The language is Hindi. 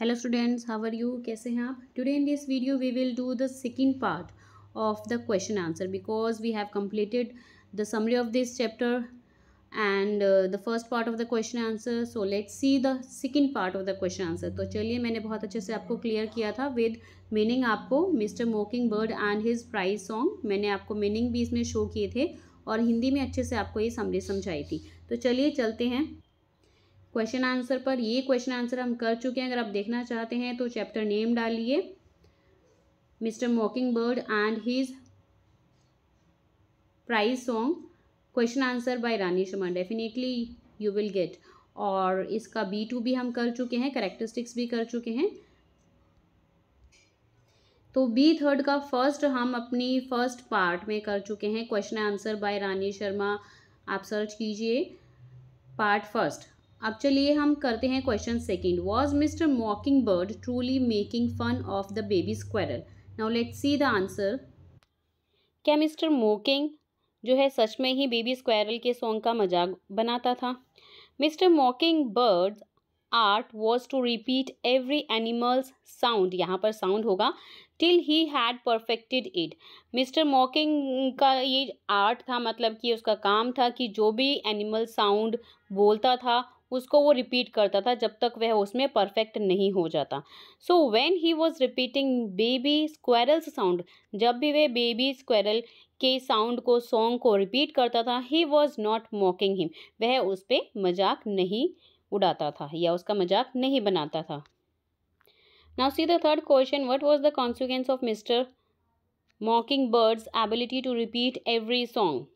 hello students how are you कैसे हैं आप today in this video we will do the second part of the question answer because we have completed the summary of this chapter and the first part of the question answer so let see the second part of the question answer तो चलिए मैंने बहुत अच्छे से आपको क्लियर किया था विद मीनिंग आपको mister mockingbird and his prize song मैंने आपको मीनिंग भी इसमें शो किए थे और हिंदी में अच्छे से आपको ये समरी समझाई थी तो चलिए चलते हैं क्वेश्चन आंसर पर ये क्वेश्चन आंसर हम कर चुके हैं अगर आप देखना चाहते हैं तो चैप्टर नेम डालिए mister mockingbird and his prize song question answer by Rani Sharma definitely you will get और इसका बी टू भी हम कर चुके हैं करेक्टरिस्टिक्स भी कर चुके हैं तो बी थर्ड का फर्स्ट हम अपनी फर्स्ट पार्ट में कर चुके हैं question answer by Rani Sharma आप सर्च कीजिए पार्ट फर्स्ट अब चलिए हम करते हैं question second was mister mockingbird truly making fun of the baby squirrel now let see the answer क्या मिस्टर मोकिंग जो है सच में ही बेबी स्क्वेरल के सॉन्ग का मजाक बनाता था mister mockingbird art was to repeat every animals sound यहाँ पर साउंड होगा till he had perfected it mister mocking का ये आर्ट था मतलब कि उसका काम था कि जो भी एनिमल साउंड बोलता था उसको वो रिपीट करता था जब तक वह उसमें परफेक्ट नहीं हो जाता so when he was repeating baby squirrels sound जब भी वह बेबी स्क्वेरल के साउंड को सॉन्ग को रिपीट करता था he was not mocking him वह उस पर मजाक नहीं उड़ाता था या उसका मजाक नहीं बनाता था now see the third question what was the consequence of mister mockingbird's ability to repeat every song